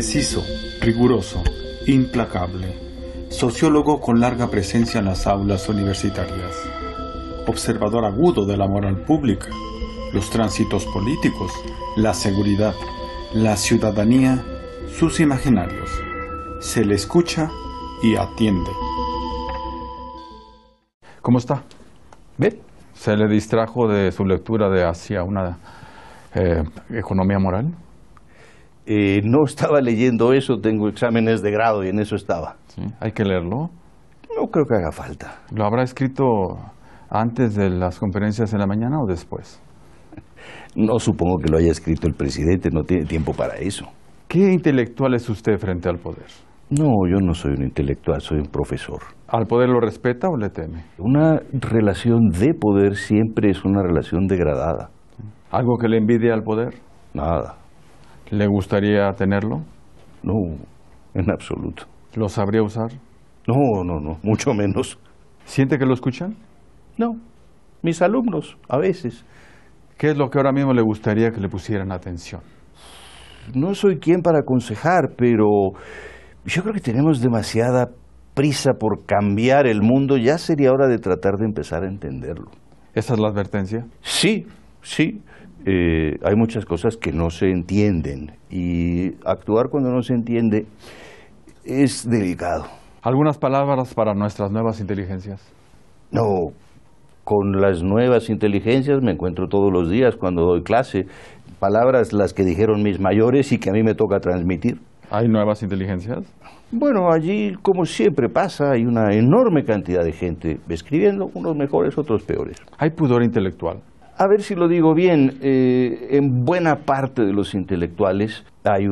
preciso, riguroso, implacable, sociólogo con larga presencia en las aulas universitarias, observador agudo de la moral pública, los tránsitos políticos, la seguridad, la ciudadanía, sus imaginarios. Se le escucha y atiende. ¿Cómo está? Bien. Se le distrajo de su lectura de hacia una eh, economía moral. Eh, no estaba leyendo eso, tengo exámenes de grado y en eso estaba. ¿Hay que leerlo? No creo que haga falta. ¿Lo habrá escrito antes de las conferencias en la mañana o después? No supongo que lo haya escrito el presidente, no tiene tiempo para eso. ¿Qué intelectual es usted frente al poder? No, yo no soy un intelectual, soy un profesor. ¿Al poder lo respeta o le teme? Una relación de poder siempre es una relación degradada. ¿Algo que le envidia al poder? Nada. ¿Le gustaría tenerlo? No, en absoluto. ¿Lo sabría usar? No, no, no, mucho menos. ¿Siente que lo escuchan? No, mis alumnos, a veces. ¿Qué es lo que ahora mismo le gustaría que le pusieran atención? No soy quien para aconsejar, pero yo creo que tenemos demasiada prisa por cambiar el mundo. Ya sería hora de tratar de empezar a entenderlo. ¿Esa es la advertencia? Sí, sí. Eh, hay muchas cosas que no se entienden y actuar cuando no se entiende es delicado. ¿Algunas palabras para nuestras nuevas inteligencias? No, con las nuevas inteligencias me encuentro todos los días cuando doy clase, palabras las que dijeron mis mayores y que a mí me toca transmitir. ¿Hay nuevas inteligencias? Bueno, allí, como siempre pasa, hay una enorme cantidad de gente escribiendo, unos mejores, otros peores. ¿Hay pudor intelectual? a ver si lo digo bien, eh, en buena parte de los intelectuales hay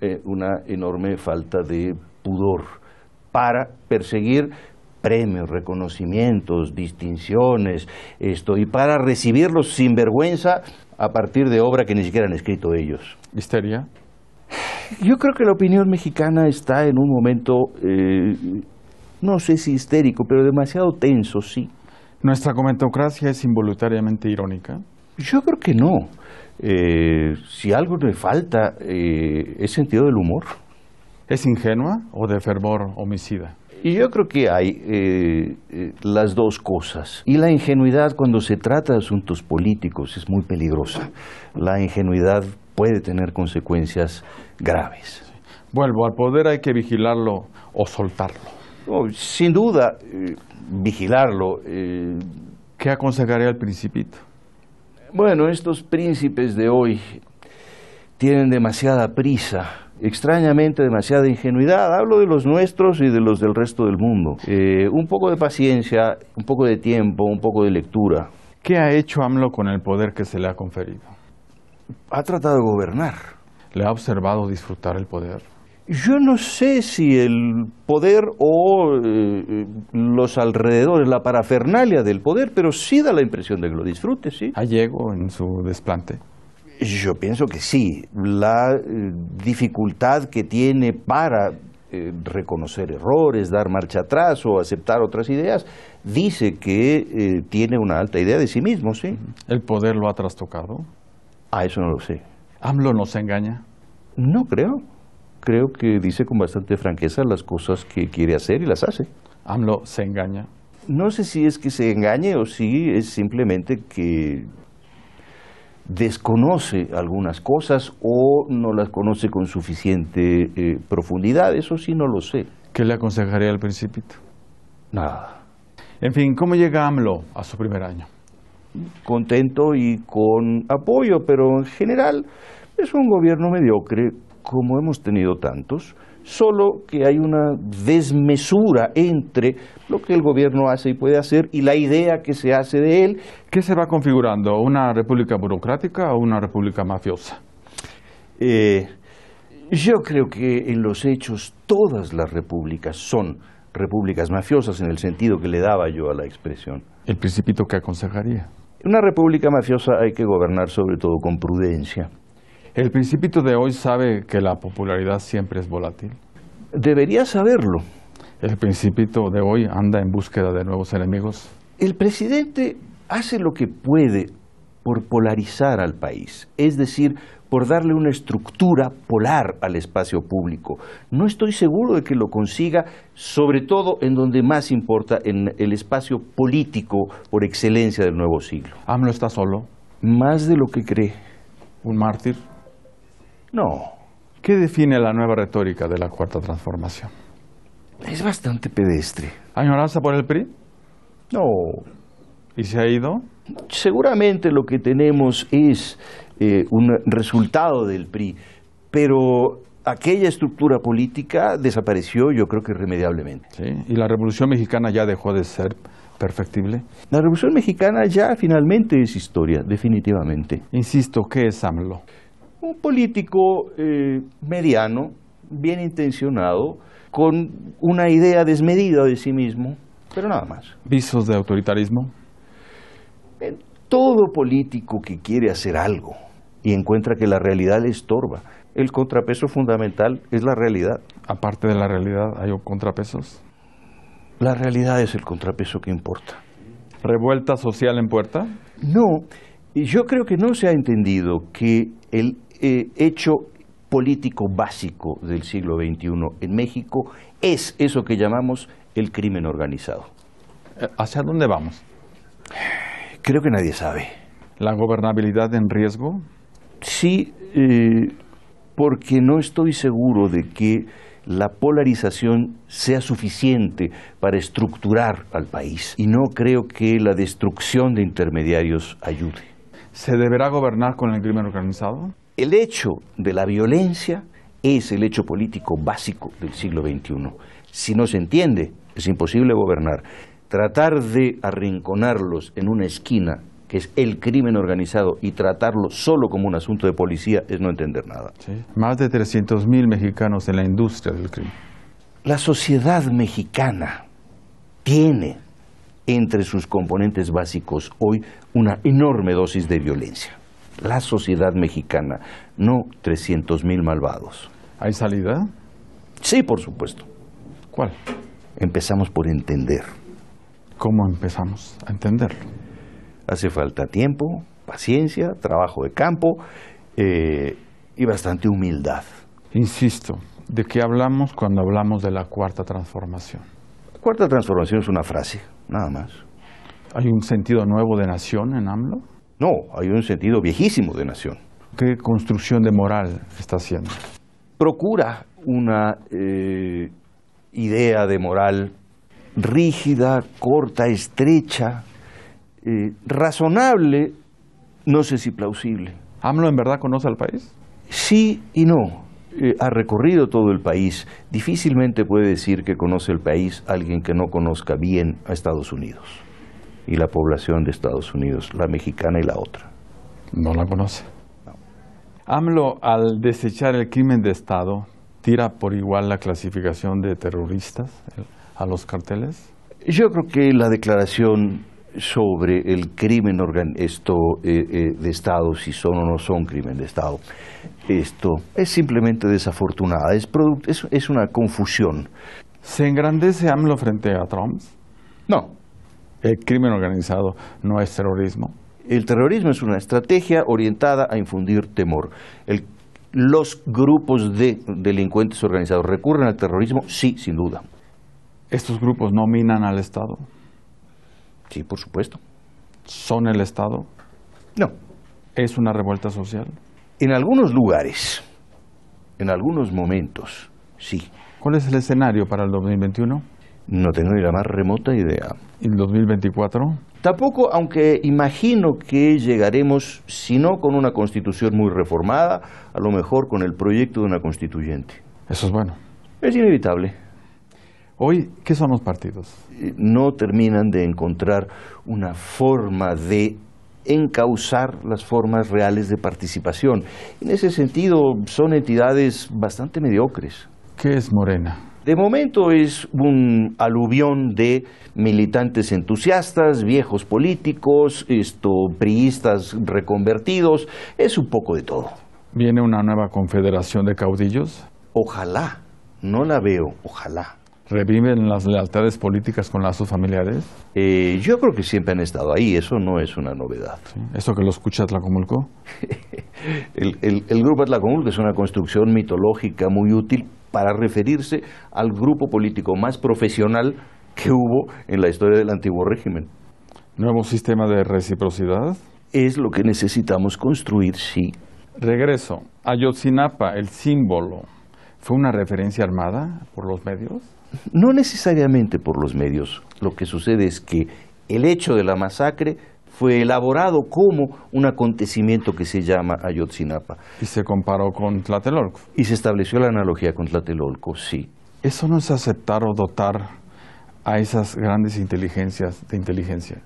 eh, una enorme falta de pudor para perseguir premios, reconocimientos, distinciones, esto, y para recibirlos sin vergüenza a partir de obra que ni siquiera han escrito ellos. ¿Histeria? Yo creo que la opinión mexicana está en un momento, eh, no sé si histérico, pero demasiado tenso, sí. ¿Nuestra comentocracia es involuntariamente irónica? Yo creo que no. Eh, si algo me falta eh, es sentido del humor. ¿Es ingenua o de fervor homicida? Y yo creo que hay eh, las dos cosas. Y la ingenuidad cuando se trata de asuntos políticos es muy peligrosa. La ingenuidad puede tener consecuencias graves. Vuelvo, al poder hay que vigilarlo o soltarlo. Oh, sin duda, eh, vigilarlo. Eh, ¿Qué aconsejaría al principito? Bueno, estos príncipes de hoy tienen demasiada prisa, extrañamente demasiada ingenuidad. Hablo de los nuestros y de los del resto del mundo. Eh, un poco de paciencia, un poco de tiempo, un poco de lectura. ¿Qué ha hecho AMLO con el poder que se le ha conferido? Ha tratado de gobernar. ¿Le ha observado disfrutar el poder? Yo no sé si el poder o eh, los alrededores, la parafernalia del poder, pero sí da la impresión de que lo disfrute, ¿sí? ¿Hay ego en su desplante? Yo pienso que sí. La eh, dificultad que tiene para eh, reconocer errores, dar marcha atrás o aceptar otras ideas, dice que tiene una alta idea de sí mismo, ¿sí? ¿El poder lo ha trastocado? Ah, eso no lo sé. ¿AMLO se engaña? No creo creo que dice con bastante franqueza las cosas que quiere hacer y las hace. AMLO se engaña. No sé si es que se engañe o si es simplemente que desconoce algunas cosas o no las conoce con suficiente eh, profundidad, eso sí no lo sé. ¿Qué le aconsejaría al principito? Nada. En fin, ¿cómo llega AMLO a su primer año? Contento y con apoyo, pero en general es un gobierno mediocre como hemos tenido tantos, solo que hay una desmesura entre lo que el gobierno hace y puede hacer y la idea que se hace de él. ¿Qué se va configurando? ¿Una república burocrática o una república mafiosa? Eh, yo creo que en los hechos todas las repúblicas son repúblicas mafiosas en el sentido que le daba yo a la expresión. ¿El principito que aconsejaría? Una república mafiosa hay que gobernar sobre todo con prudencia ¿El principito de hoy sabe que la popularidad siempre es volátil? Debería saberlo. ¿El principito de hoy anda en búsqueda de nuevos enemigos? El presidente hace lo que puede por polarizar al país, es decir, por darle una estructura polar al espacio público. No estoy seguro de que lo consiga, sobre todo en donde más importa, en el espacio político por excelencia del nuevo siglo. ¿AMLO está solo? Más de lo que cree. ¿Un mártir? No. ¿Qué define la nueva retórica de la cuarta transformación? Es bastante pedestre. ¿Añoranza por el PRI? No. ¿Y se ha ido? Seguramente lo que tenemos es eh, un resultado del PRI, pero aquella estructura política desapareció, yo creo que irremediablemente. y la Revolución Mexicana ya dejó de ser perfectible. La Revolución Mexicana ya finalmente es historia, definitivamente. Insisto, ¿qué es AMLO? Un político eh, mediano, bien intencionado, con una idea desmedida de sí mismo, pero nada más. ¿Visos de autoritarismo? todo político que quiere hacer algo y encuentra que la realidad le estorba, el contrapeso fundamental es la realidad. Aparte de la realidad, ¿hay contrapesos? La realidad es el contrapeso que importa. ¿Revuelta social en puerta? No, yo creo que no se ha entendido que el eh, hecho político básico del siglo XXI en México es eso que llamamos el crimen organizado. Eh, ¿Hacia dónde vamos? Creo que nadie sabe. ¿La gobernabilidad en riesgo? Sí, eh, porque no estoy seguro de que la polarización sea suficiente para estructurar al país y no creo que la destrucción de intermediarios ayude. ¿Se deberá gobernar con el crimen organizado? el hecho de la violencia es el hecho político básico del siglo XXI. Si no se entiende, es imposible gobernar. Tratar de arrinconarlos en una esquina, que es el crimen organizado, y tratarlo solo como un asunto de policía es no entender nada. Más de 300.000 mexicanos en la industria del crimen. La sociedad mexicana tiene entre sus componentes básicos hoy una enorme dosis de violencia la sociedad mexicana, no 300 mil malvados. ¿Hay salida? Sí, por supuesto. ¿Cuál? Empezamos por entender. ¿Cómo empezamos a entenderlo? Hace falta tiempo, paciencia, trabajo de campo eh, y bastante humildad. Insisto, ¿de qué hablamos cuando hablamos de la cuarta transformación? cuarta transformación es una frase, nada más. ¿Hay un sentido nuevo de nación en AMLO? No, hay un sentido viejísimo de nación. ¿Qué construcción de moral está haciendo? Procura una eh, idea de moral rígida, corta, estrecha, eh, razonable, no sé si plausible. ¿AMLO en verdad conoce al país? Sí y no. Eh, ha recorrido todo el país. Difícilmente puede decir que conoce el país alguien que no conozca bien a Estados Unidos y la población de Estados Unidos, la mexicana y la otra. No la conoce. AMLO, al desechar el crimen de Estado, tira por igual la clasificación de terroristas a los carteles. Yo creo que la declaración sobre el crimen organ esto, eh, eh, de Estado, si son o no son crimen de Estado, esto es simplemente desafortunada, es, es, es una confusión. ¿Se engrandece AMLO frente a Trump? No, el crimen organizado no es terrorismo. El terrorismo es una estrategia orientada a infundir temor. ¿Los grupos de delincuentes organizados recurren al terrorismo? Sí, sin duda. ¿Estos grupos no minan al Estado? Sí, por supuesto. ¿Son el Estado? No. ¿Es una revuelta social? En algunos lugares, en algunos momentos, sí. ¿Cuál es el escenario para el 2021? No tengo ni la más remota idea. ¿En 2024? Tampoco, aunque imagino que llegaremos, si no con una constitución muy reformada, a lo mejor con el proyecto de una constituyente. Eso es bueno. Es inevitable. Hoy, ¿qué son los partidos? Eh, no terminan de encontrar una forma de encauzar las formas reales de participación. En ese sentido, son entidades bastante mediocres. ¿Qué es Morena? De momento es un aluvión de militantes entusiastas, viejos políticos, esto, priistas reconvertidos, es un poco de todo. ¿Viene una nueva confederación de caudillos? Ojalá, no la veo, ojalá reviven las lealtades políticas con sus familiares? Eh, yo creo que siempre han estado ahí, eso no es una novedad. esto ¿Eso que lo escucha Tlacomulco? el, el, el, grupo Tlacomulco es una construcción mitológica muy útil para referirse al grupo político más profesional que hubo en la historia del antiguo régimen. ¿Nuevo sistema de reciprocidad? Es lo que necesitamos construir, sí. Regreso. Ayotzinapa, el símbolo, ¿fue una referencia armada por los medios? No necesariamente por los medios. Lo que sucede es que el hecho de la masacre fue elaborado como un acontecimiento que se llama Ayotzinapa. Y se comparó con Tlatelolco. Y se estableció la analogía con Tlatelolco, sí. Eso no es aceptar o dotar a esas grandes inteligencias de inteligencia.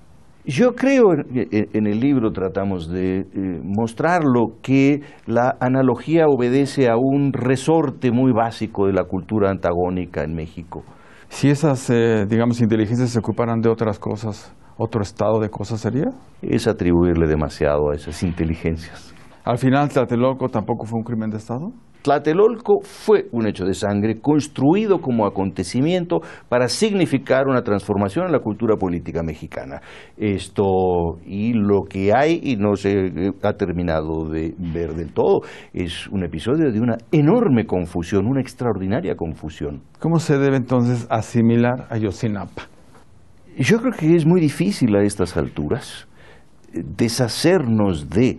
Yo creo, en el libro tratamos de eh, mostrarlo, que la analogía obedece a un resorte muy básico de la cultura antagónica en México. Si esas, eh, digamos, inteligencias se ocuparan de otras cosas, ¿otro estado de cosas sería? Es atribuirle demasiado a esas inteligencias. ¿Al final Tlatelolco tampoco fue un crimen de Estado? Tlatelolco fue un hecho de sangre construido como acontecimiento para significar una transformación en la cultura política mexicana. Esto y lo que hay y no se eh, ha terminado de ver del todo es un episodio de una enorme confusión, una extraordinaria confusión. ¿Cómo se debe entonces asimilar a Yosinapa? Yo creo que es muy difícil a estas alturas eh, deshacernos de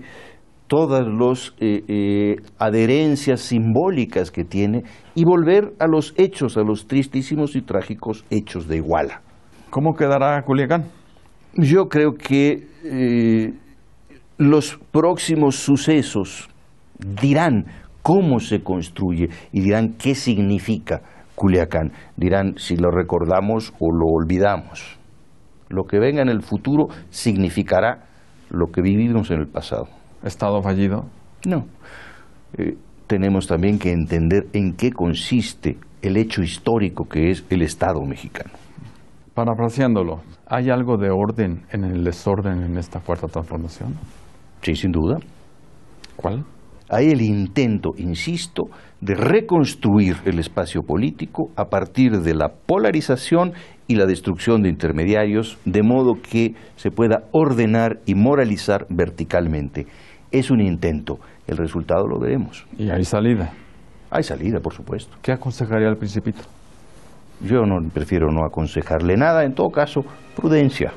todas las eh, eh, adherencias simbólicas que tiene y volver a los hechos, a los tristísimos y trágicos hechos de Iguala. ¿Cómo quedará Culiacán? Yo creo que eh, los próximos sucesos dirán cómo se construye y dirán qué significa Culiacán. Dirán si lo recordamos o lo olvidamos. Lo que venga en el futuro significará lo que vivimos en el pasado. Estado fallido? No. Eh, tenemos también que entender en qué consiste el hecho histórico que es el Estado mexicano. Parafraseándolo, ¿hay algo de orden en el desorden en esta cuarta transformación? Sí, sin duda. ¿Cuál? Hay el intento, insisto, de reconstruir el espacio político a partir de la polarización y la destrucción de intermediarios, de modo que se pueda ordenar y moralizar verticalmente es un intento. El resultado lo veremos. ¿Y hay salida? Hay salida, por supuesto. ¿Qué aconsejaría al principito? Yo no prefiero no aconsejarle nada, en todo caso, prudencia.